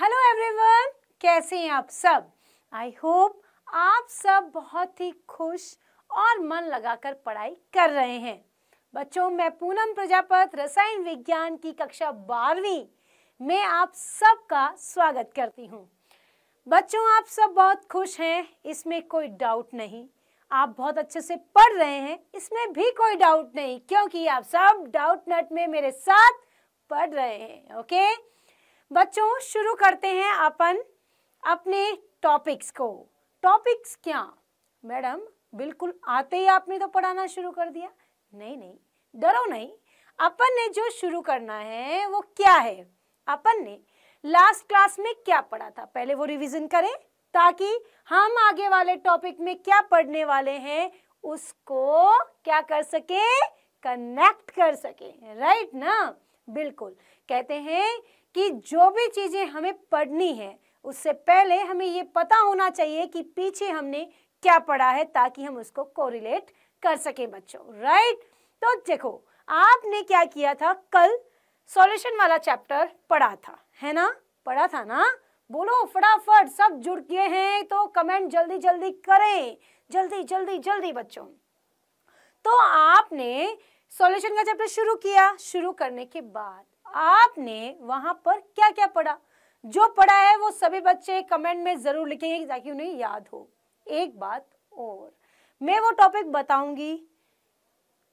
Hello everyone कैसे हैं आप सब आई होप आप सब बहुत ही खुश और मन लगाकर पढ़ाई कर रहे हैं बच्चों मैं पूनम प्रजापत रसायन विज्ञान की कक्षा बारहवीं में आप सबका स्वागत करती हूँ बच्चों आप सब बहुत खुश हैं इसमें कोई डाउट नहीं आप बहुत अच्छे से पढ़ रहे हैं इसमें भी कोई डाउट नहीं क्योंकि आप सब डाउट नट में मेरे साथ पढ़ रहे हैं ओके okay? बच्चों शुरू करते हैं अपन अपने टॉपिक्स को टॉपिक्स क्या मैडम बिल्कुल आते ही आपने तो पढ़ाना शुरू कर दिया नहीं नहीं डरो नहीं अपन ने जो शुरू करना है वो क्या है अपन ने लास्ट क्लास में क्या पढ़ा था पहले वो रिवीजन करें ताकि हम आगे वाले टॉपिक में क्या पढ़ने वाले हैं उसको क्या कर सके कनेक्ट कर सके राइट ना बिल्कुल कहते हैं कि जो भी चीज़ें हमें पढ़नी है उससे पहले हमें ये पता होना चाहिए कि पीछे हमने क्या पढ़ा है ताकि हम उसको कोरिलेट कर सके बच्चों राइट तो देखो आपने क्या किया था कल सॉल्यूशन वाला चैप्टर पढ़ा था है ना पढ़ा था ना बोलो फटाफट सब जुड़ गए हैं तो कमेंट जल्दी जल्दी करें जल्दी जल्दी जल्दी बच्चों तो आपने सॉल्यूशन का चैप्टर शुरू किया शुरू करने के बाद आपने वहां पर क्या क्या पढ़ा जो पढ़ा है वो सभी बच्चे कमेंट में जरूर लिखेंगे ताकि उन्हें याद हो एक बात और मैं वो टॉपिक बताऊंगी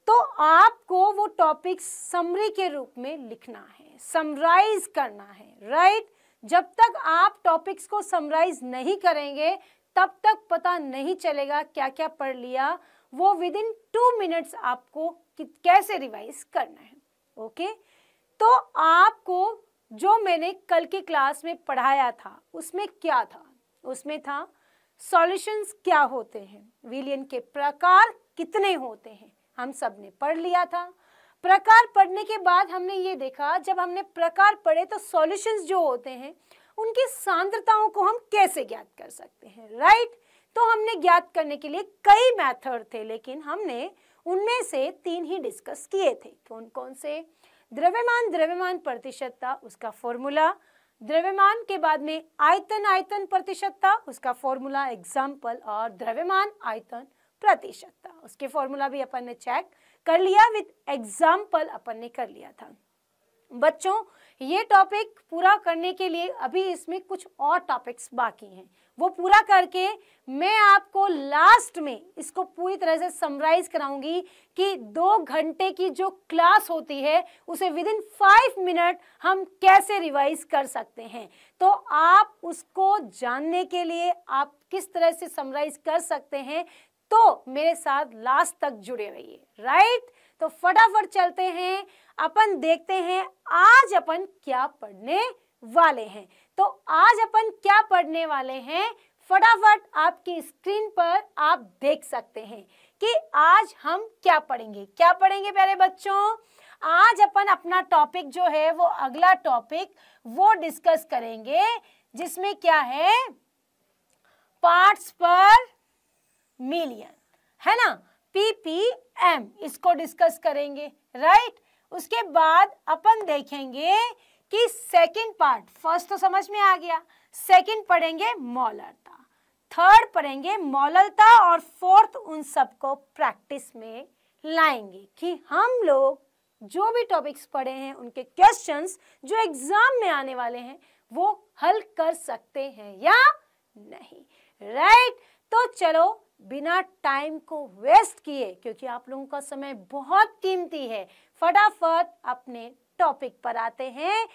तो आपको वो टॉपिक समरी के रूप में लिखना है समराइज करना है राइट जब तक आप टॉपिक्स को समराइज नहीं करेंगे तब तक पता नहीं चलेगा क्या क्या पढ़ लिया वो विद इन टू मिनट्स आपको कैसे रिवाइज करना है ओके okay? तो आपको जो मैंने कल की क्लास में पढ़ाया था उसमें क्या था उसमें था सॉल्यूशंस क्या होते हैं विलियन के प्रकार कितने होते हैं हम सब ने पढ़ लिया था प्रकार पढ़ने के बाद हमने ये देखा जब हमने प्रकार पढ़े तो सॉल्यूशंस जो होते हैं उनकी सांद्रताओं को हम कैसे ज्ञात कर सकते हैं राइट तो हमने ज्ञात करने के लिए कई मेथड थे लेकिन हमने उनमें से तीन ही डिस्कस किए थे कौन कौन से द्रव्यमान द्रव्यमान प्रतिशतता उसका फॉर्मूला द्रव्यमान के बाद में आयतन आयतन प्रतिशतता उसका फॉर्मूला एग्जाम्पल और द्रव्यमान आयतन प्रतिशतता उसके फॉर्मूला भी अपन ने चेक कर लिया विद एग्जाम्पल अपन ने कर लिया था बच्चों ये टॉपिक पूरा करने के लिए अभी इसमें कुछ और टॉपिक्स बाकी हैं वो पूरा करके मैं आपको लास्ट में इसको पूरी तरह से समराइज कराऊंगी कि दो घंटे की जो क्लास होती है उसे विद इन फाइव मिनट हम कैसे रिवाइज कर सकते हैं तो आप उसको जानने के लिए आप किस तरह से समराइज कर सकते हैं तो मेरे साथ लास्ट तक जुड़े रहिए राइट तो फटाफट चलते हैं अपन देखते हैं आज अपन क्या पढ़ने वाले हैं तो आज अपन क्या पढ़ने वाले हैं फटाफट आपकी स्क्रीन पर आप देख सकते हैं कि आज हम क्या पढ़ेंगे क्या पढ़ेंगे प्यारे बच्चों आज अपन अपना टॉपिक जो है वो अगला टॉपिक वो डिस्कस करेंगे जिसमें क्या है पार्ट्स पर मिलियन है ना पीपीएम इसको डिस्कस करेंगे राइट उसके बाद अपन देखेंगे कि सेकंड पार्ट फर्स्ट तो समझ में आ गया सेकंड पढ़ेंगे मौलरता थर्ड पढ़ेंगे मौलरता और फोर्थ उन सबको प्रैक्टिस में लाएंगे कि हम लोग जो भी टॉपिक्स पढ़े हैं उनके क्वेश्चंस जो एग्जाम में आने वाले हैं वो हल कर सकते हैं या नहीं राइट right? तो चलो बिना टाइम को वेस्ट किए क्योंकि आप लोगों का समय बहुत कीमती है फटाफट अपने टॉपिक पर आते हैं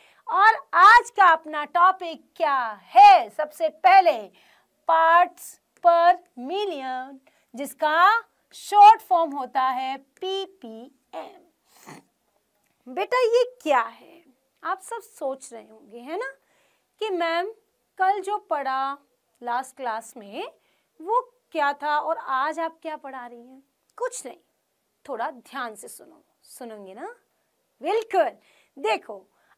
और आज का अपना टॉपिक क्या है सबसे पहले पार्ट्स पर मिलियन जिसका शॉर्ट फॉर्म होता है पीपीएम बेटा ये क्या है आप सब सोच रहे होंगे है ना कि मैम कल जो पढ़ा लास्ट क्लास में वो क्या था और आज आप क्या पढ़ा रही हैं कुछ नहीं थोड़ा ध्यान से सुनो सुनोगे ना बिल्कुल देखो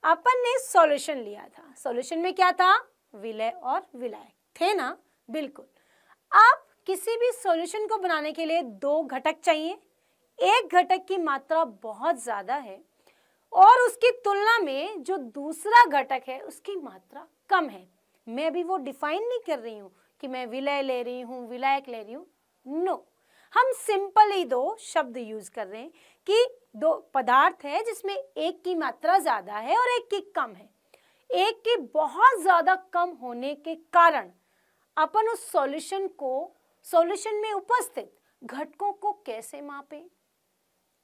अपन ने सॉल्यूशन लिया था सॉल्यूशन में क्या था विलय और विलाय थे ना बिल्कुल अब किसी भी सॉल्यूशन को बनाने के लिए दो घटक चाहिए एक घटक की मात्रा बहुत ज़्यादा है और उसकी तुलना में जो दूसरा घटक है उसकी मात्रा कम है मैं अभी वो डिफाइन नहीं कर रही हूँ कि मैं विलय ले रही हूँ विलायक ले रही हूँ नो no. हम सिंपल ही दो शब्द यूज कर रहे हैं कि दो पदार्थ है जिसमें एक की मात्रा ज़्यादा है और एक की कम है एक की बहुत ज़्यादा कम होने के कारण अपन उस सॉल्यूशन को सॉल्यूशन में उपस्थित घटकों को कैसे मापें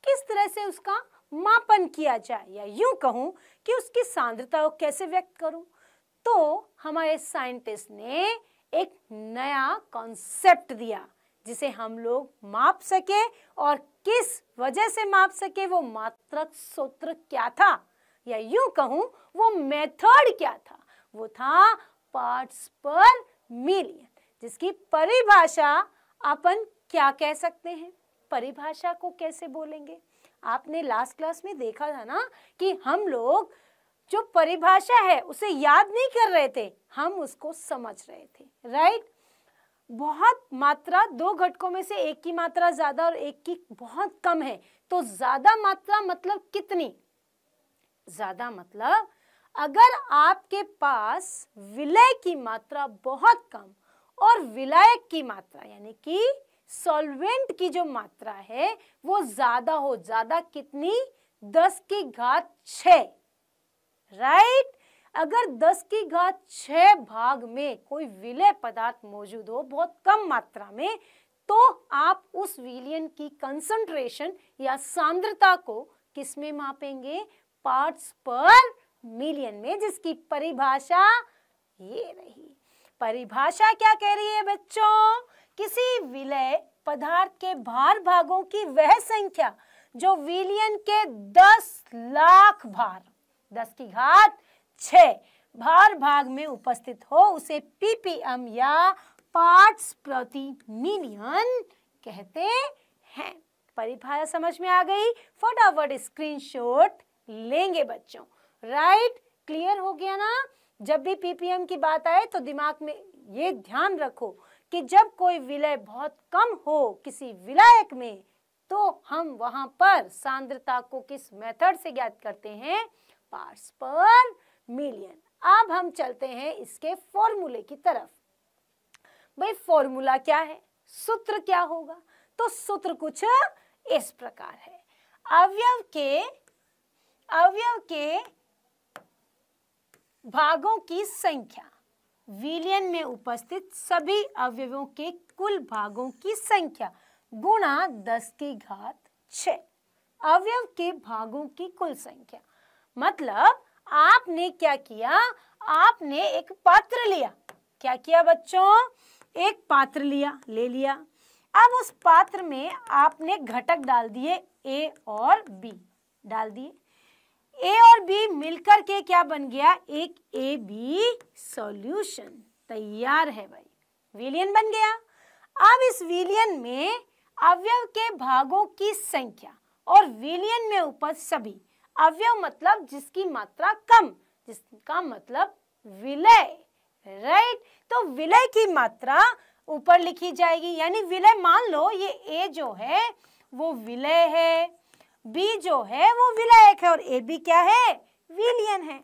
किस तरह से उसका मापन किया जाए या यूं कहूं कि उसकी सांद्रता को कैसे व्यक्त करूं तो हमारे साइंटिस्ट ने एक नया कॉन्सेप्ट दिया जिसे हम लोग माप सके और किस वजह से माप सके वो मात्रक सूत्र क्या था या यू कहूं वो मेथड क्या था वो था पार्ट्स पर मिलियन जिसकी परिभाषा अपन क्या कह सकते हैं परिभाषा को कैसे बोलेंगे आपने लास्ट क्लास में देखा था ना कि हम लोग जो परिभाषा है उसे याद नहीं कर रहे थे हम उसको समझ रहे थे राइट बहुत मात्रा दो घटकों में से एक की मात्रा ज्यादा और एक की बहुत कम है तो ज्यादा मात्रा मतलब कितनी ज्यादा मतलब अगर आपके पास विलय की मात्रा बहुत कम और विलायक की मात्रा यानी कि सॉल्वेंट की जो मात्रा है वो ज्यादा हो ज्यादा कितनी दस की घात छ राइट अगर 10 की घात 6 भाग में कोई विलय पदार्थ मौजूद हो बहुत कम मात्रा में तो आप उस विलियन की कंसंट्रेशन या सांद्रता को किस में मापेंगे पार्ट्स पर मिलियन में जिसकी परिभाषा ये रही परिभाषा क्या कह रही है बच्चों किसी विलय पदार्थ के भार भागों की वह संख्या जो विलियन के 10 लाख भार 10 की घात छः भार भाग में उपस्थित हो उसे पीपीएम या पार्ट्स प्रति मिलियन कहते हैं परिभाषा समझ में आ गई फटाफट स्क्रीनशॉट लेंगे बच्चों राइट क्लियर हो गया ना जब भी पीपीएम की बात आए तो दिमाग में ये ध्यान रखो कि जब कोई विलय बहुत कम हो किसी विलायक में तो हम वहां पर सांद्रता को किस मेथड से ज्ञात करते हैं पार्ट्स पर मिलियन अब हम चलते हैं इसके फॉर्मूले की तरफ भाई फॉर्मूला क्या है सूत्र क्या होगा तो सूत्र कुछ इस प्रकार है अवयव के अवयव के भागों की संख्या विलियन में उपस्थित सभी अवयवों के कुल भागों की संख्या गुणा दस की घात छ अवयव के भागों की कुल संख्या मतलब आपने क्या किया आपने एक पात्र लिया क्या किया बच्चों एक पात्र लिया ले लिया अब उस पात्र में आपने घटक डाल दिए ए और बी डाल दिए ए और बी मिलकर के क्या बन गया एक ए बी सॉल्यूशन तैयार है भाई विलियन बन गया अब इस विलियन में अवयव के भागों की संख्या और विलियन में उपज सभी अवयव मतलब जिसकी मात्रा कम जिसका मतलब विलय राइट तो विलय की मात्रा ऊपर लिखी जाएगी यानी विलय मान लो ये ए जो है वो विलय है बी जो है वो विलयक है और ए बी क्या है विलियन है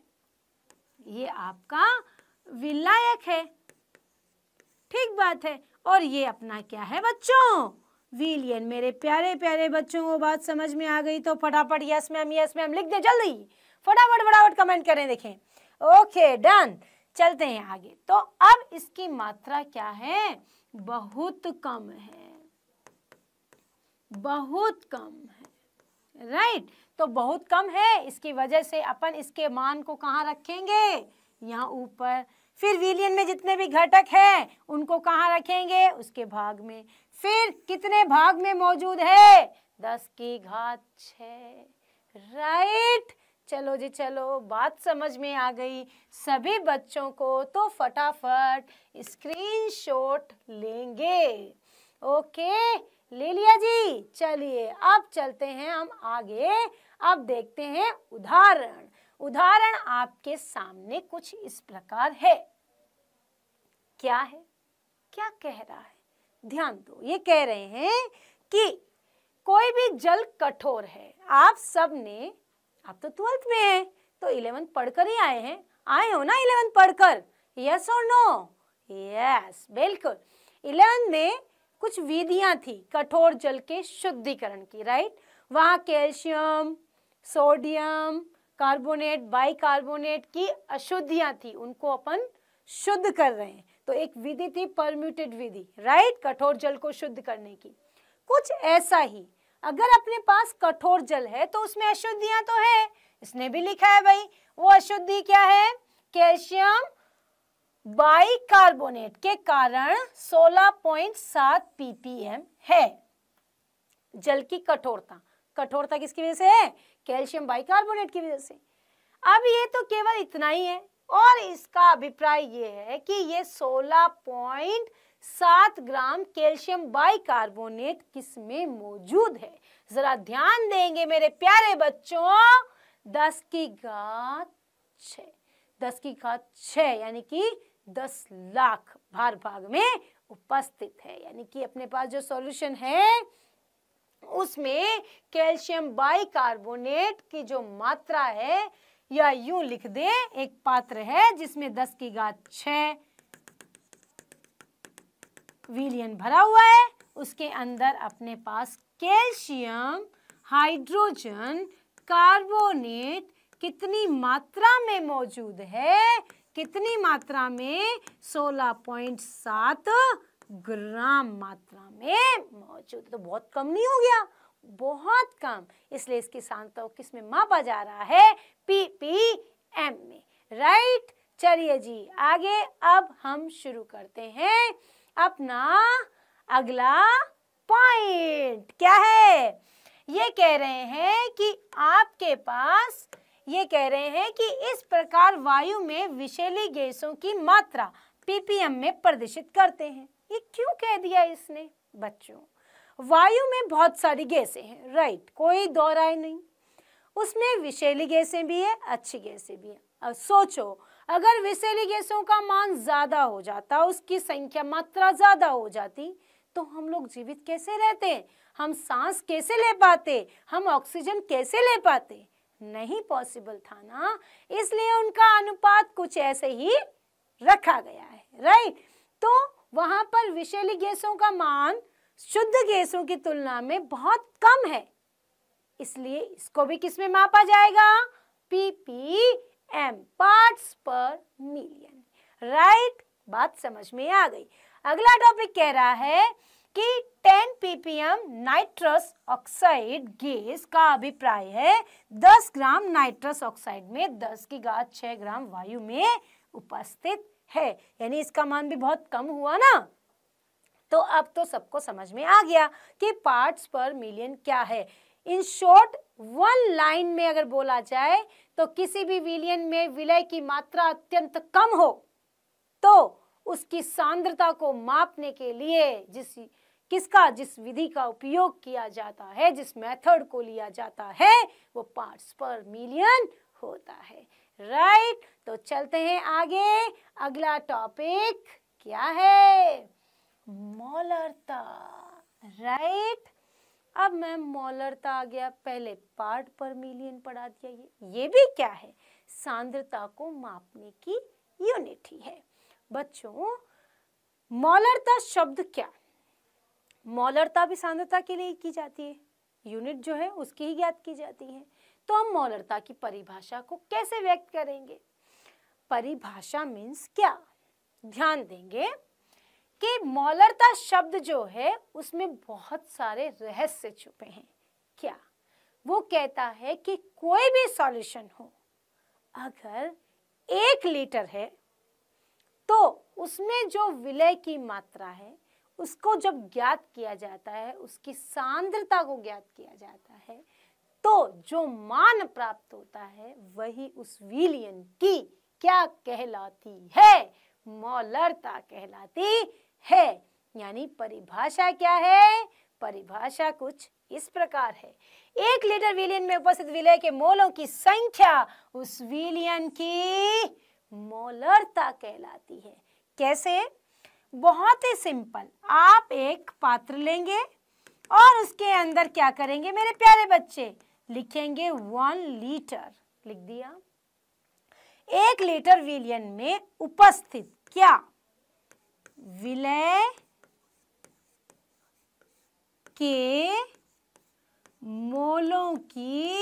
ये आपका विलायक है ठीक बात है और ये अपना क्या है बच्चों विलियन मेरे प्यारे प्यारे बच्चों को बात समझ में आ गई तो फटाफट यस मैम यस मैम लिख दे जल्दी फटाफट फटाफट कमेंट करें देखें ओके डन चलते हैं आगे तो अब इसकी मात्रा क्या है बहुत कम है बहुत कम है राइट right? तो बहुत कम है इसकी वजह से अपन इसके मान को कहाँ रखेंगे यहाँ ऊपर फिर विलियन में जितने भी घटक हैं उनको कहाँ रखेंगे उसके भाग में फिर कितने भाग में मौजूद है दस की घात छ राइट चलो जी चलो बात समझ में आ गई सभी बच्चों को तो फटाफट स्क्रीनशॉट लेंगे ओके ले लिया जी चलिए अब चलते हैं हम आगे अब देखते हैं उदाहरण उदाहरण आपके सामने कुछ इस प्रकार है क्या है क्या कह रहा है ध्यान दो ये कह रहे हैं कि कोई भी जल कठोर है आप सब ने आप तो ट्वेल्थ में हैं तो इलेवेंथ पढ़कर ही आए हैं आए हो ना इलेवेंथ पढ़कर यस और नो यस बिल्कुल इलेवेंथ में कुछ विधियां थी कठोर जल के शुद्धिकरण की राइट वहाँ कैल्शियम सोडियम कार्बोनेट बाइकार्बोनेट की अशुद्धियां थी उनको अपन शुद्ध कर रहे हैं तो एक विधि थी परम्यूटेड विधि राइट कठोर जल को शुद्ध करने की कुछ ऐसा ही अगर अपने पास कठोर जल है तो उसमें अशुद्धियां तो है इसने भी लिखा है भाई वो अशुद्धि क्या है कैल्शियम बाइकार्बोनेट के कारण 16.7 पीपीएम है जल की कठोरता कठोरता किसकी वजह से है कैल्शियम बाइकार्बोनेट की वजह से अब ये तो केवल इतना ही है और इसका अभिप्राय ये है कि ये 16.7 ग्राम कैल्शियम बाइकार्बोनेट किसमें मौजूद है जरा ध्यान देंगे मेरे प्यारे बच्चों 10 की घात छ दस की घात छ यानी कि 10 लाख भार भाग में उपस्थित है यानी कि अपने पास जो सॉल्यूशन है उसमें कैल्शियम बाइकार्बोनेट की जो मात्रा है या यूं लिख दे एक पात्र है जिसमें दस की घात विलियन भरा हुआ है उसके अंदर अपने पास कैल्शियम हाइड्रोजन कार्बोनेट कितनी मात्रा में मौजूद है कितनी मात्रा में 16.7 ग्राम मात्रा में मौजूद तो बहुत कम नहीं हो गया बहुत कम इसलिए इसकी किस में मापा जा रहा है पी पी एम में राइट चलिए जी आगे अब हम शुरू करते हैं अपना अगला पॉइंट क्या है ये कह रहे हैं कि आपके पास ये कह रहे हैं कि इस प्रकार वायु में विषैली गैसों की मात्रा पीपीएम में प्रदर्शित करते हैं ये क्यों कह दिया इसने बच्चों वायु में बहुत सारी गैसें हैं राइट कोई दो राय नहीं उसमें विषैली गैसें भी है अच्छी गैसें भी है अब सोचो अगर विषैली गैसों का मान ज़्यादा हो जाता उसकी संख्या मात्रा ज़्यादा हो जाती तो हम लोग जीवित कैसे रहते हम सांस कैसे ले पाते हम ऑक्सीजन कैसे ले पाते नहीं पॉसिबल था ना इसलिए उनका अनुपात कुछ ऐसे ही रखा गया है राइट तो वहां पर विषैली गैसों का मान शुद्ध गैसों की तुलना में बहुत कम है इसलिए इसको भी किसमें मापा जाएगा PPM parts per million right बात समझ में आ गई अगला टॉपिक कह रहा है कि 10 पीपीएम नाइट्रस ऑक्साइड गैस का अभिप्राय है 10 ग्राम नाइट्रस ऑक्साइड में 10 की घात 6 ग्राम वायु में उपस्थित है यानी इसका मान भी बहुत कम हुआ ना तो अब तो सबको समझ में आ गया कि पार्ट्स पर मिलियन क्या है इन शॉर्ट वन लाइन में अगर बोला जाए तो किसी भी विलियन में विलय की मात्रा अत्यंत कम हो तो उसकी सांद्रता को मापने के लिए जिस किसका जिस विधि का उपयोग किया जाता है जिस मेथड को लिया जाता है वो पार्ट्स पर मिलियन होता है राइट right? तो चलते हैं आगे अगला टॉपिक क्या है मोलरता राइट अब मैम मोलरता आ गया पहले पार्ट पर मिलियन पढ़ा दिया ये ये भी क्या है सांद्रता को मापने की यूनिट ही है बच्चों मोलरता शब्द क्या मोलरता भी सांद्रता के लिए की जाती है यूनिट जो है उसकी ही ज्ञात की जाती है तो हम मोलरता की परिभाषा को कैसे व्यक्त करेंगे परिभाषा मीन्स क्या ध्यान देंगे कि मौलरता शब्द जो है उसमें बहुत सारे रहस्य छुपे हैं क्या वो कहता है कि कोई भी सॉल्यूशन हो अगर एक लीटर है तो उसमें जो विलय की मात्रा है उसको जब ज्ञात किया जाता है उसकी सांद्रता को ज्ञात किया जाता है तो जो मान प्राप्त होता है वही उस विलियन की क्या कहलाती है मौलरता कहलाती है यानी परिभाषा क्या है परिभाषा कुछ इस प्रकार है एक लीटर विलियन में उपस्थित विलय के मोलों की संख्या उस विलियन की मोलरता कहलाती है कैसे बहुत ही सिंपल आप एक पात्र लेंगे और उसके अंदर क्या करेंगे मेरे प्यारे बच्चे लिखेंगे वन लीटर लिख दिया एक लीटर विलियन में उपस्थित क्या विलय के मोलों की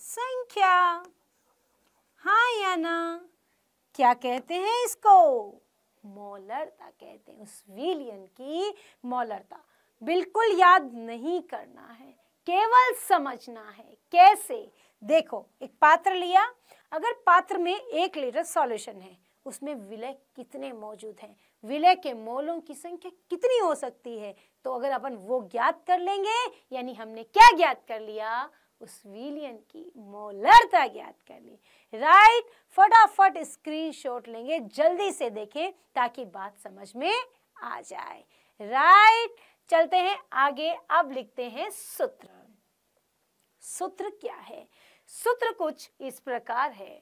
संख्या हा या ना क्या कहते हैं इसको मोलरता कहते हैं उस विलियन की मोलरता बिल्कुल याद नहीं करना है केवल समझना है कैसे देखो एक पात्र लिया अगर पात्र में एक लीटर सॉल्यूशन है उसमें विलय कितने मौजूद हैं विलय के मोलों की संख्या कितनी हो सकती है तो अगर अपन वो ज्ञात कर लेंगे यानी हमने क्या ज्ञात कर लिया उस विलियन की मोलरता ज्ञात कर ली राइट फटाफट स्क्रीनशॉट लेंगे जल्दी से देखें ताकि बात समझ में आ जाए राइट चलते हैं आगे अब लिखते हैं सूत्र सूत्र क्या है सूत्र कुछ इस प्रकार है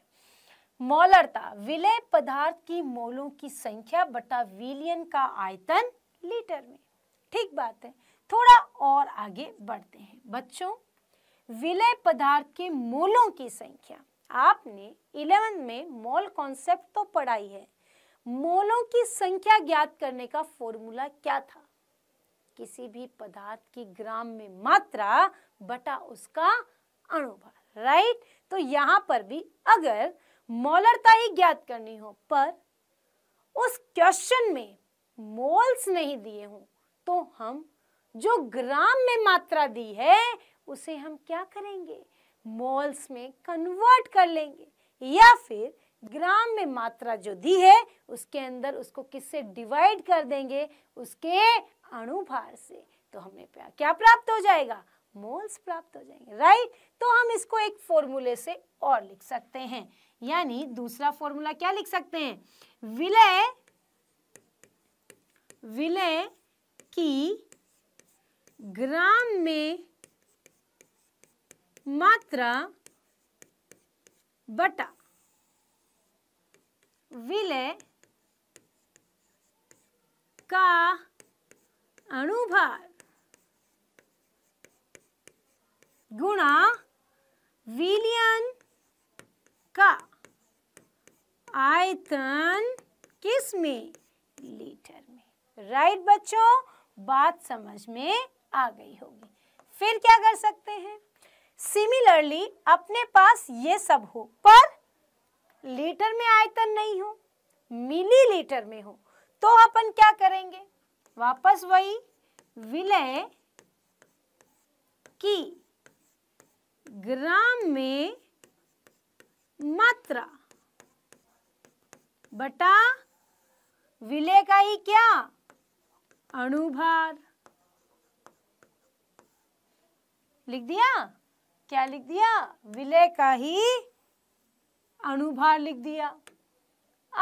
मोलरता विलय पदार्थ की मोलों की संख्या बटा विलियन का आयतन लीटर में ठीक बात है थोड़ा और आगे बढ़ते हैं बच्चों विलय पदार्थ के मोलों की संख्या आपने इलेवन में मोल कॉन्सेप्ट तो पढ़ाई है मोलों की संख्या ज्ञात करने का फॉर्मूला क्या था किसी भी पदार्थ की ग्राम में मात्रा बटा उसका अणुभार राइट तो यहां पर भी अगर मोलरता ही ज्ञात करनी हो पर उस क्वेश्चन में मोल्स नहीं दिए हों तो हम जो ग्राम में मात्रा दी है उसे हम क्या करेंगे मोल्स में कन्वर्ट कर लेंगे या फिर ग्राम में मात्रा जो दी है उसके अंदर उसको किससे डिवाइड कर देंगे उसके अणुभार से तो हमें क्या प्राप्त हो जाएगा मोल्स प्राप्त हो जाएंगे राइट तो हम इसको एक फॉर्मूले से और लिख सकते हैं यानी दूसरा फॉर्मूला क्या लिख सकते हैं विलय विलय की ग्राम में मात्रा बटा विलय का अणुभार गुणा विलियन का आयतन किस में लीटर में राइट बच्चों बात समझ में आ गई होगी फिर क्या कर सकते हैं सिमिलरली अपने पास ये सब हो पर लीटर में आयतन नहीं हो मिलीलीटर में हो तो अपन क्या करेंगे वापस वही विलय की ग्राम में मात्रा बटा विलय का ही क्या अणुभार लिख दिया क्या लिख दिया विलय का ही अणुभार लिख दिया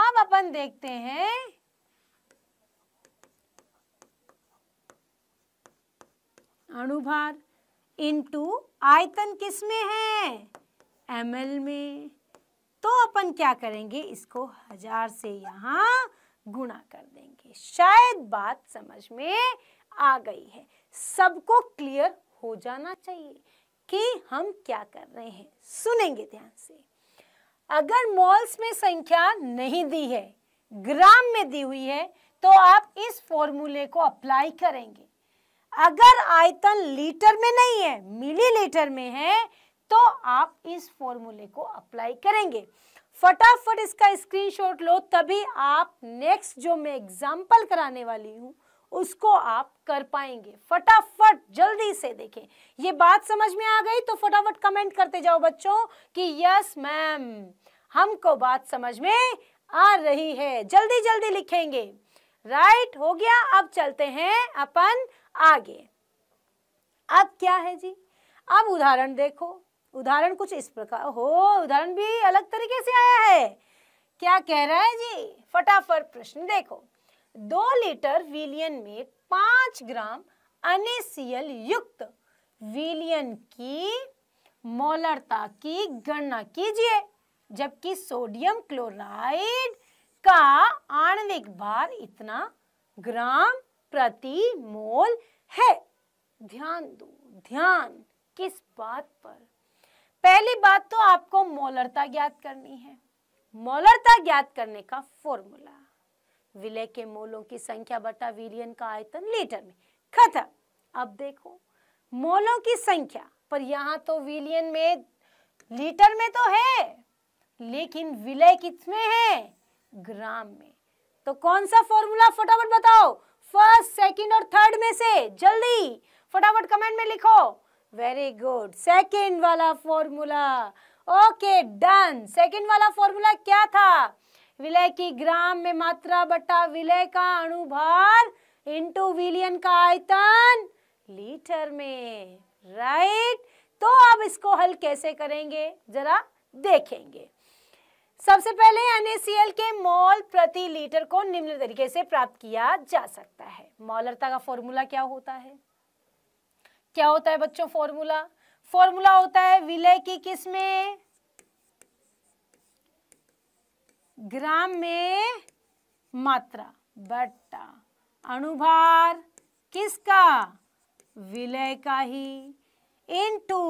अब अपन देखते हैं अणुभार इनटू आयतन किस में है एम में तो अपन क्या करेंगे इसको हजार से यहाँ गुणा कर देंगे शायद बात समझ में आ गई है सबको क्लियर हो जाना चाहिए कि हम क्या कर रहे हैं सुनेंगे ध्यान से अगर मॉल्स में संख्या नहीं दी है ग्राम में दी हुई है तो आप इस फॉर्मूले को अप्लाई करेंगे अगर आयतन लीटर में नहीं है मिलीलीटर में है तो आप इस फॉर्मूले को अप्लाई करेंगे फटाफट इसका स्क्रीनशॉट लो तभी आप नेक्स्ट जो मैं एग्जाम्पल कराने वाली हूँ उसको आप कर पाएंगे फटाफट जल्दी से देखें ये बात समझ में आ गई तो फटाफट कमेंट करते जाओ बच्चों कि यस मैम हमको बात समझ में आ रही है जल्दी जल्दी लिखेंगे राइट हो गया अब चलते हैं अपन आगे अब क्या है जी अब उदाहरण देखो उदाहरण कुछ इस प्रकार हो उदाहरण भी अलग तरीके से आया है क्या कह रहा है जी फटाफट प्रश्न देखो दो लीटर विलियन में पांच ग्राम अनेसियल युक्त विलियन की मोलरता की गणना कीजिए जबकि सोडियम क्लोराइड का आणविक भार इतना ग्राम प्रति मोल है ध्यान दो ध्यान किस बात पर पहली बात तो आपको मोलरता ज्ञात करनी है मोलरता ज्ञात करने का फॉर्मूला विलय के मोलों की संख्या बटा विलियन का आयतन लीटर में खत्म अब देखो मोलों की संख्या पर यहाँ तो विलियन में लीटर में तो है लेकिन विलय किसमें है ग्राम में तो कौन सा फॉर्मूला फटाफट बताओ फर्स्ट सेकंड और थर्ड में से जल्दी फटाफट कमेंट में लिखो वेरी गुड सेकंड वाला फॉर्मूला ओके डन सेकंड वाला फॉर्मूला क्या था विलय की ग्राम में मात्रा बटा विलय का अणुभार इंटू विलियन का आयतन लीटर में राइट right? तो अब इसको हल कैसे करेंगे जरा देखेंगे सबसे पहले एनएसीएल के मॉल प्रति लीटर को निम्न तरीके से प्राप्त किया जा सकता है मॉलरता का फॉर्मूला क्या होता है क्या होता है बच्चों फॉर्मूला फॉर्मूला होता है विलय की किस में ग्राम में मात्रा बट्टा अणुभार किसका विलय का ही इनटू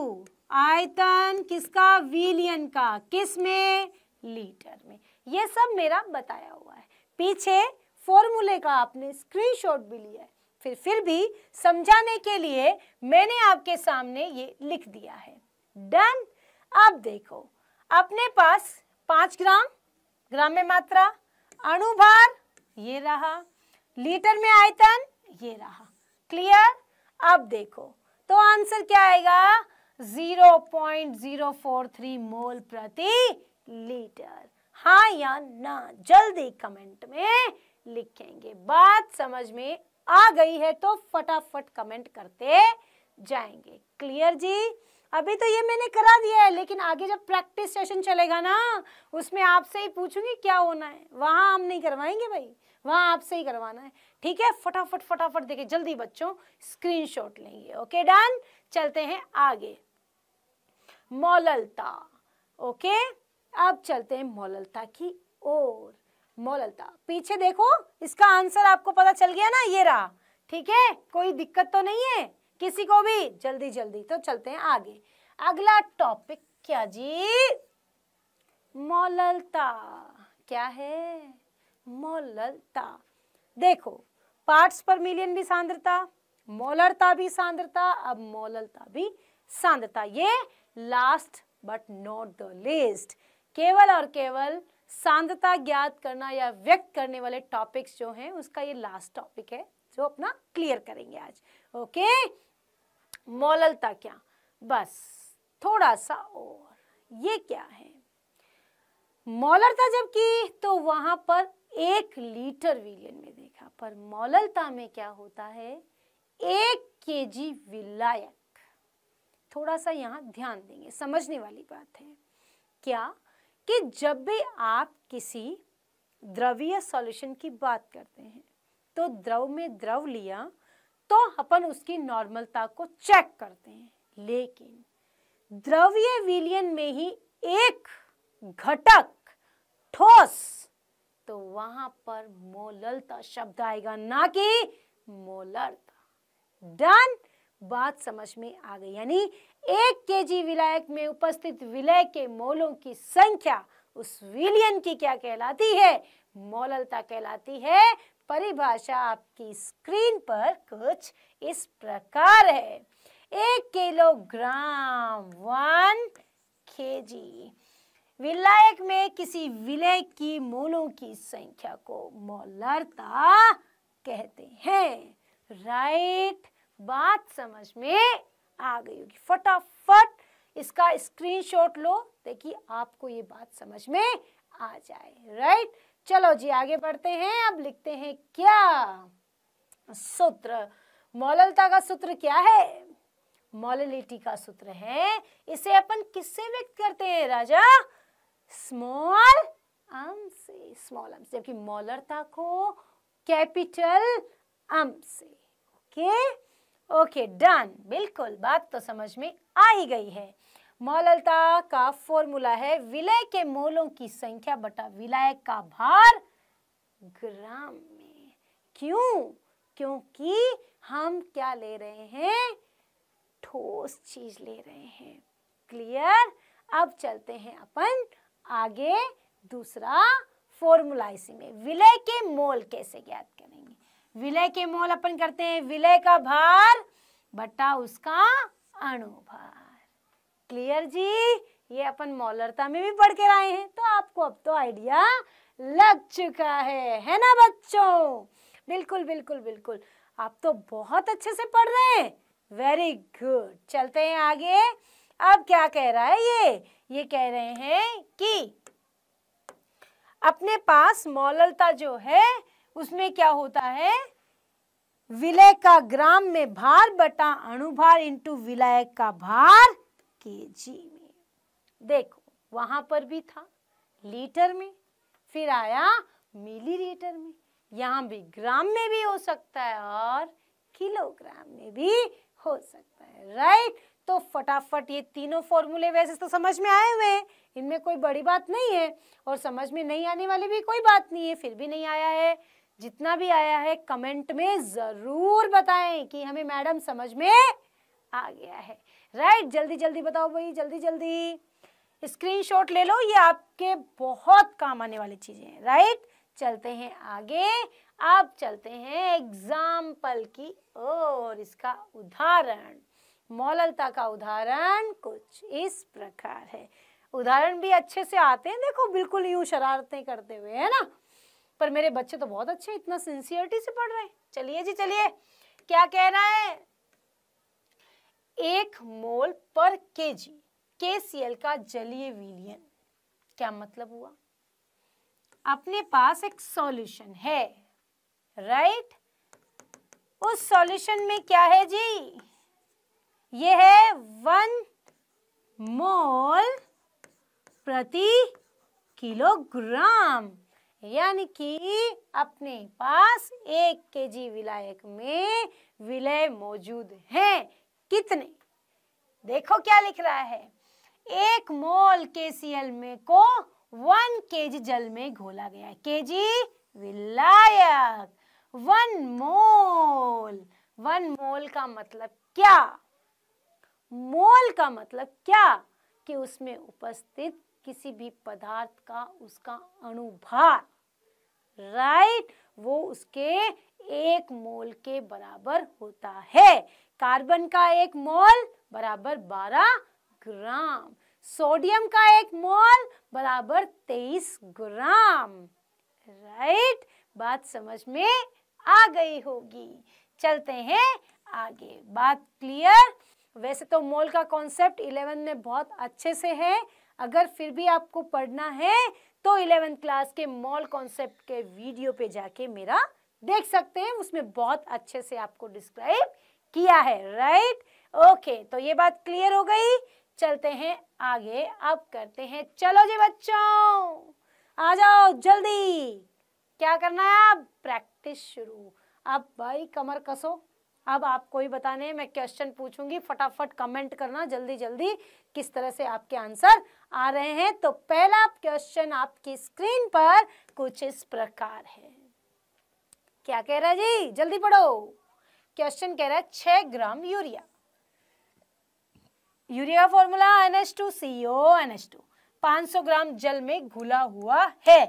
आयतन किसका विलियन का किस में लीटर में ये सब मेरा बताया हुआ है पीछे फॉर्मूले का आपने स्क्रीनशॉट भी लिया है फिर फिर भी समझाने के लिए मैंने आपके सामने ये लिख दिया है डन अब देखो अपने पास पांच ग्राम ग्राम में मात्रा अणुभार ये रहा लीटर में आयतन ये रहा क्लियर अब देखो तो आंसर क्या आएगा 0.043 मोल प्रति लेटर हाँ या ना जल्दी कमेंट में लिखेंगे बात समझ में आ गई है तो फटाफट कमेंट करते जाएंगे क्लियर जी अभी तो ये मैंने करा दिया है लेकिन आगे जब प्रैक्टिस सेशन चलेगा ना उसमें आपसे ही पूछूंगी क्या होना है वहां हम नहीं करवाएंगे भाई वहां आपसे ही करवाना है ठीक है फटाफट फटाफट देखिए जल्दी बच्चों स्क्रीनशॉट लेंगे ओके डन चलते हैं आगे मौललता ओके अब चलते हैं मोललता की ओर मोललता पीछे देखो इसका आंसर आपको पता चल गया ना ये रहा ठीक है कोई दिक्कत तो नहीं है किसी को भी जल्दी जल्दी तो चलते हैं आगे अगला टॉपिक क्या जी मोललता क्या है मोललता देखो पार्ट्स पर मिलियन भी सांद्रता मौलरता भी सांद्रता अब मोललता भी सांद्रता ये last but not the least केवल और केवल सांद्रता ज्ञात करना या व्यक्त करने वाले टॉपिक्स जो हैं उसका ये लास्ट टॉपिक है जो अपना क्लियर करेंगे आज ओके मोललता क्या बस थोड़ा सा और ये क्या है मॉलरता जब की तो वहां पर एक लीटर विलियन में देखा पर मोललता में क्या होता है एक के जी विलायक थोड़ा सा यहाँ ध्यान देंगे समझने वाली बात है क्या कि जब भी आप किसी द्रवीय सॉल्यूशन की बात करते हैं तो द्रव में द्रव लिया तो अपन उसकी नॉर्मलता को चेक करते हैं लेकिन द्रव्य विलियन में ही एक घटक ठोस तो वहां पर मोललता शब्द आएगा ना कि मोलरता डन बात समझ में आ गई यानी एक केजी विलायक में उपस्थित विलय के मोलों की संख्या उस विलियन की क्या कहलाती है मोललता कहलाती है परिभाषा आपकी स्क्रीन पर कुछ इस प्रकार है एक किलोग्राम वन केजी विलायक में किसी विलय की मोलों की संख्या को मोलरता कहते हैं राइट बात समझ में आ गई होगी फटाफट इसका स्क्रीनशॉट लो देखिए आपको ये बात समझ में आ जाए राइट चलो जी आगे बढ़ते हैं अब लिखते हैं क्या सूत्र मौललता का सूत्र क्या है मॉलिलिटी का सूत्र है इसे अपन किससे व्यक्त करते हैं राजा स्मॉल अम से स्मॉल अम से जबकि मॉलरता को कैपिटल अम से ओके okay? ओके डन बिल्कुल बात तो समझ में आ ही गई है मौलता का फॉर्मूला है विलय के मोलों की संख्या बटा विलय का भार ग्राम में क्यों क्योंकि हम क्या ले रहे हैं ठोस चीज ले रहे हैं क्लियर अब चलते हैं अपन आगे दूसरा फॉर्मूला इसी में विलय के मोल कैसे ज्ञात करेंगे विलय के मोल अपन करते हैं विलय का भार बट्टा उसका अणुभार क्लियर जी ये अपन मोलरता में भी पढ़ के आए हैं तो आपको अब तो आइडिया लग चुका है है ना बच्चों बिल्कुल बिल्कुल बिल्कुल आप तो बहुत अच्छे से पढ़ रहे हैं वेरी गुड चलते हैं आगे अब क्या कह रहा है ये ये कह रहे हैं कि अपने पास मॉललता जो है उसमें क्या होता है विलय का ग्राम में भार बटा अणुभार इंटू विलय का भार के जी में देखो वहां पर भी था लीटर में फिर आया मिलीलीटर में यहाँ भी ग्राम में भी हो सकता है और किलोग्राम में भी हो सकता है राइट तो फटाफट ये तीनों फॉर्मूले वैसे तो समझ में आए हुए इनमें कोई बड़ी बात नहीं है और समझ में नहीं आने वाली भी कोई बात नहीं है फिर भी नहीं आया है जितना भी आया है कमेंट में जरूर बताएं कि हमें मैडम समझ में आ गया है राइट right, जल्दी जल्दी बताओ भाई जल्दी जल्दी स्क्रीनशॉट ले लो ये आपके बहुत काम आने वाली चीजें हैं राइट चलते हैं आगे आप चलते हैं एग्जाम्पल की और इसका उदाहरण मौलता का उदाहरण कुछ इस प्रकार है उदाहरण भी अच्छे से आते हैं देखो बिल्कुल यूं शरारतें करते हुए है ना पर मेरे बच्चे तो बहुत अच्छे इतना सिंसियरिटी से पढ़ रहे हैं चलिए जी चलिए क्या कह रहा है एक मोल पर केजी केसीएल का जलीय विलियन क्या मतलब हुआ अपने पास एक सॉल्यूशन है राइट उस सॉल्यूशन में क्या है जी ये है वन मोल प्रति किलोग्राम यानी कि अपने पास एक के जी विलायक में विलय मौजूद है कितने देखो क्या लिख रहा है एक मोल के सी एल में को वन के जी जल में घोला गया के जी विलायक वन मोल वन मोल का मतलब क्या मोल का मतलब क्या कि उसमें उपस्थित किसी भी पदार्थ का उसका अणुभार राइट वो उसके एक मोल के बराबर होता है कार्बन का एक मोल बराबर 12 ग्राम सोडियम का एक मोल बराबर 23 ग्राम राइट बात समझ में आ गई होगी चलते हैं आगे बात क्लियर वैसे तो मोल का कॉन्सेप्ट 11 में बहुत अच्छे से है अगर फिर भी आपको पढ़ना है तो इलेवेंथ क्लास के मॉल कॉन्सेप्ट के वीडियो पे जाके मेरा देख सकते हैं उसमें बहुत अच्छे से आपको डिस्क्राइब किया है राइट ओके तो ये बात क्लियर हो गई चलते हैं आगे अब करते हैं चलो जी बच्चों आ जाओ जल्दी क्या करना है आप प्रैक्टिस शुरू अब भाई कमर कसो अब आपको ही बताने मैं क्वेश्चन पूछूंगी फटाफट कमेंट करना जल्दी जल्दी किस तरह से आपके आंसर आ रहे हैं तो पहला क्वेश्चन आपकी स्क्रीन पर कुछ इस प्रकार है क्या कह रहा जी जल्दी पढ़ो क्वेश्चन कह रहा है छ gram urea urea formula N H two C O N H two पांच सौ ग्राम जल में घुला हुआ है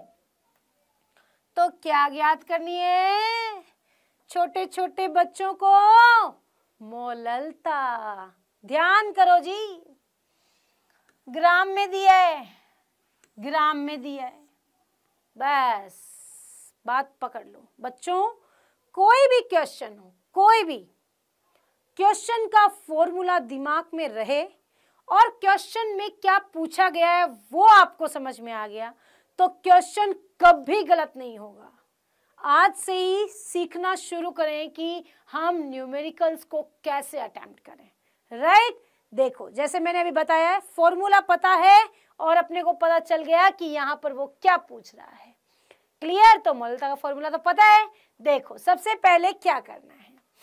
तो क्या ज्ञात करनी है छोटे छोटे बच्चों को मोललता ध्यान करो जी ग्राम में दिया है ग्राम में दिया है बस बात पकड़ लो बच्चों कोई भी क्वेश्चन हो कोई भी क्वेश्चन का फॉर्मूला दिमाग में रहे और क्वेश्चन में क्या पूछा गया है वो आपको समझ में आ गया तो क्वेश्चन कभी गलत नहीं होगा आज से ही सीखना शुरू करें कि हम न्यूमेरिकल्स को कैसे अटैम्प्ट करें राइट right? देखो जैसे मैंने अभी बताया है फॉर्मूला पता है और अपने को पता चल गया कि यहाँ पर वो क्या पूछ रहा है क्लियर तो मोलता का फॉर्मूला तो पता है देखो सबसे पहले क्या करना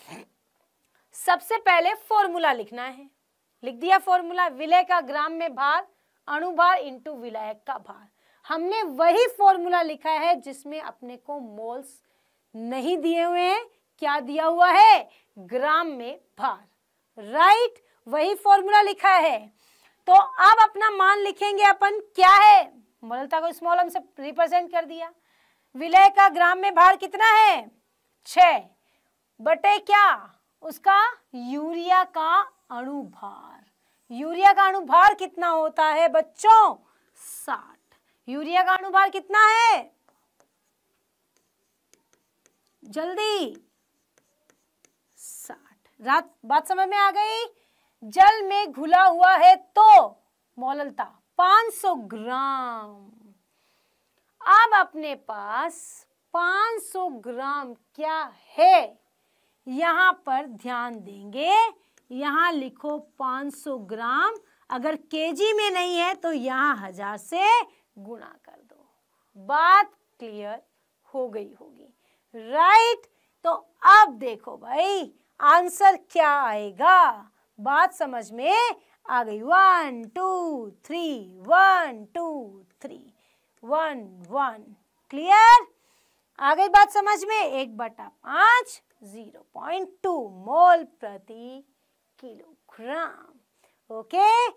है सबसे पहले फॉर्मूला लिखना है लिख दिया फॉर्मूला विलय का ग्राम में भार अणुभार इंटू विलय का भार हमने वही फॉर्मूला लिखा है जिसमें अपने को मोल्स नहीं दिए हुए हैं क्या दिया हुआ है ग्राम में भार राइट right? वही फॉर्मूला लिखा है तो अब अपना मान लिखेंगे अपन क्या है मलता को स्मॉल हम से रिप्रेजेंट कर दिया विलय का ग्राम में भार कितना है छ बटे क्या उसका यूरिया का अणु भार यूरिया का अणु भार कितना होता है बच्चों साठ यूरिया का अणु भार कितना है जल्दी साठ रात बात समझ में आ गई जल में घुला हुआ है तो मोललता 500 ग्राम अब अपने पास 500 ग्राम क्या है यहाँ पर ध्यान देंगे यहाँ लिखो 500 ग्राम अगर केजी में नहीं है तो यहाँ हजार से गुणा कर दो बात क्लियर हो गई होगी राइट तो अब देखो भाई आंसर क्या आएगा बात समझ में आ गई one two three one two three one one clear आ गई बात समझ में एक बटा पांच जीरो पॉइंट टू मोल प्रति किलोग्राम ओके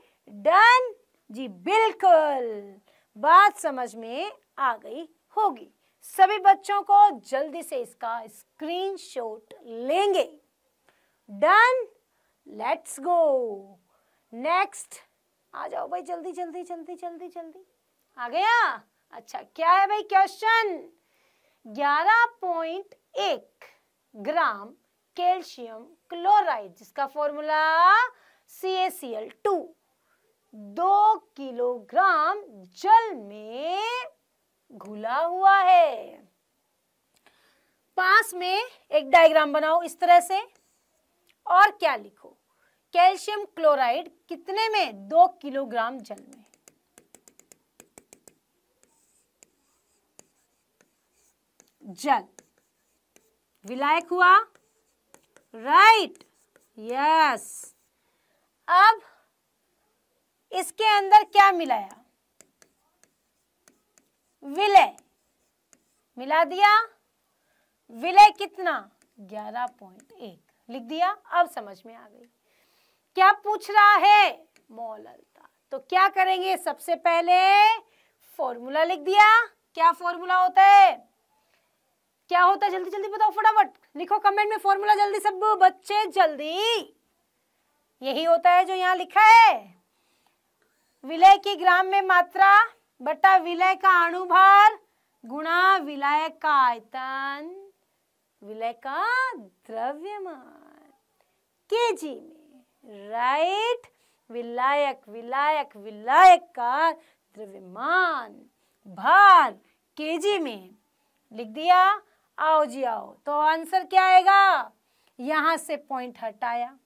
डन जी बिल्कुल बात समझ में आ गई होगी सभी बच्चों को जल्दी से इसका स्क्रीनशॉट लेंगे डन लेट्स गो नेक्स्ट आ जाओ भाई जल्दी जल्दी जल्दी जल्दी जल्दी आ गया अच्छा क्या है भाई क्वेश्चन ग्यारह पॉइंट एक ग्राम कैल्शियम क्लोराइड जिसका formula C C L two दो किलोग्राम जल में घुला हुआ है पास में एक डायग्राम बनाओ इस तरह से और क्या लिखो कैल्शियम क्लोराइड कितने में दो किलोग्राम जल में जल विलायक हुआ राइट यस अब इसके अंदर क्या मिलाया विलय मिला दिया विलय कितना ग्यारह पॉइंट एक लिख दिया अब समझ में आ गई क्या पूछ रहा है मोल तो क्या करेंगे सबसे पहले फॉर्मूला लिख दिया क्या फॉर्मूला होता है क्या होता है जल्दी जल्दी बताओ फटाफट लिखो कमेंट में फॉर्मूला जल्दी सब बच्चे जल्दी यही होता है जो यहाँ लिखा है विलय की ग्राम में मात्रा बटा विलय का अणुभार गुणा विलय का आयतन विलय का द्रव्यमान जी में राइट विलायक विलायक विलायक का द्रव्यमान भार केजी में लिख दिया आओ जी आओ तो आंसर क्या आएगा यहां से पॉइंट हटाया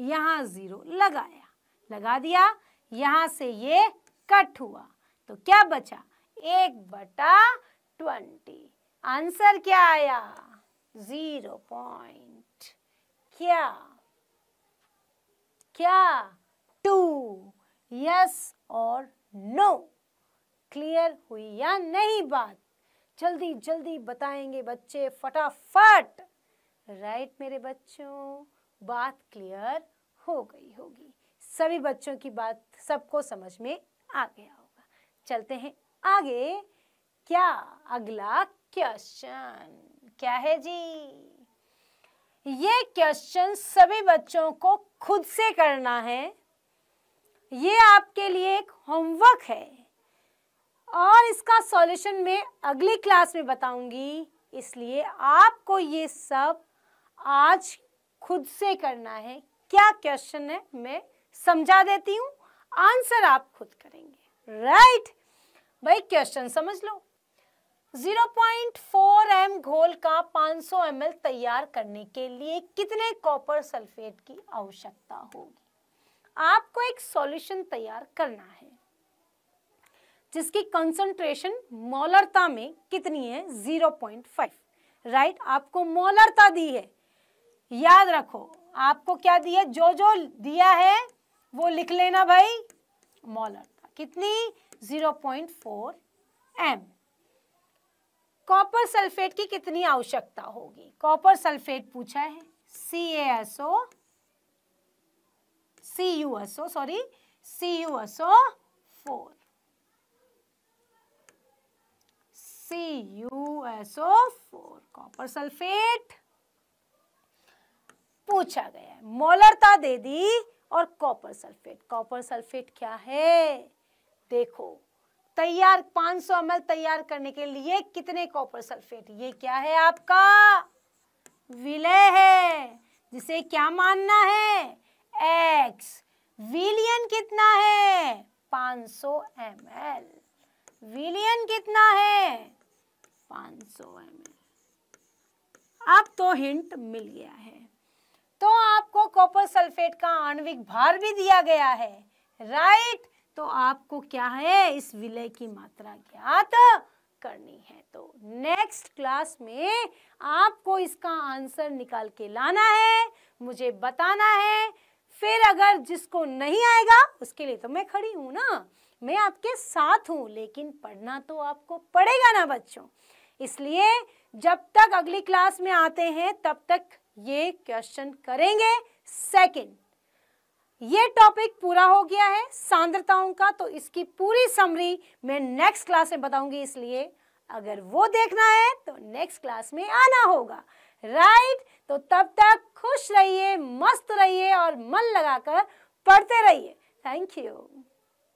यहां जीरो लगाया लगा दिया यहां से ये कट हुआ तो क्या बचा एक बटा ट्वेंटी आंसर क्या आया जीरो पॉइंट क्या क्या टू यस और नो क्लियर हुई या नहीं बात जल्दी जल्दी बताएंगे बच्चे फटाफट राइट मेरे बच्चों बात क्लियर हो गई होगी सभी बच्चों की बात सबको समझ में आ गया होगा चलते हैं आगे क्या अगला क्वेश्चन क्या है जी ये क्वेश्चन सभी बच्चों को खुद से करना है ये आपके लिए एक होमवर्क है और इसका सॉल्यूशन मैं अगली क्लास में बताऊंगी इसलिए आपको ये सब आज खुद से करना है क्या क्वेश्चन है मैं समझा देती हूँ आंसर आप खुद करेंगे राइट right? भाई क्वेश्चन समझ लो 0.4 एम घोल का 500 एम तैयार करने के लिए कितने कॉपर सल्फेट की आवश्यकता होगी आपको एक सॉल्यूशन तैयार करना है जिसकी कंसंट्रेशन मोलरता में कितनी है 0.5 राइट आपको मोलरता दी है याद रखो आपको क्या दिया जो जो दिया है वो लिख लेना भाई मोलरता कितनी 0.4 एम कॉपर सल्फेट की कितनी आवश्यकता होगी कॉपर सल्फेट पूछा है C S O C U S O sorry C U S O four C U S O four copper sulphate पूछा गया है मोलरता दे दी और कॉपर सल्फेट कॉपर सल्फेट क्या है देखो तैयार 500 एम तैयार करने के लिए कितने कॉपर सल्फेट ये क्या है आपका विलय है जिसे क्या मानना है एक्स विलियन कितना है 500 ml विलियन कितना है 500 सौ अब तो हिंट मिल गया है तो आपको कॉपर सल्फेट का आणविक भार भी दिया गया है राइट right? तो आपको क्या है इस विलय की मात्रा ज्ञात करनी है तो नेक्स्ट क्लास में आपको इसका आंसर निकाल के लाना है मुझे बताना है फिर अगर जिसको नहीं आएगा उसके लिए तो मैं खड़ी हूँ ना मैं आपके साथ हूँ लेकिन पढ़ना तो आपको पड़ेगा ना बच्चों इसलिए जब तक अगली क्लास में आते हैं तब तक ये क्वेश्चन करेंगे सेकंड ये टॉपिक पूरा हो गया है सांद्रताओं का तो इसकी पूरी समरी मैं नेक्स्ट क्लास में बताऊंगी इसलिए अगर वो देखना है तो नेक्स्ट क्लास में आना होगा राइट तो तब तक खुश रहिए मस्त रहिए और मन लगाकर पढ़ते रहिए थैंक यू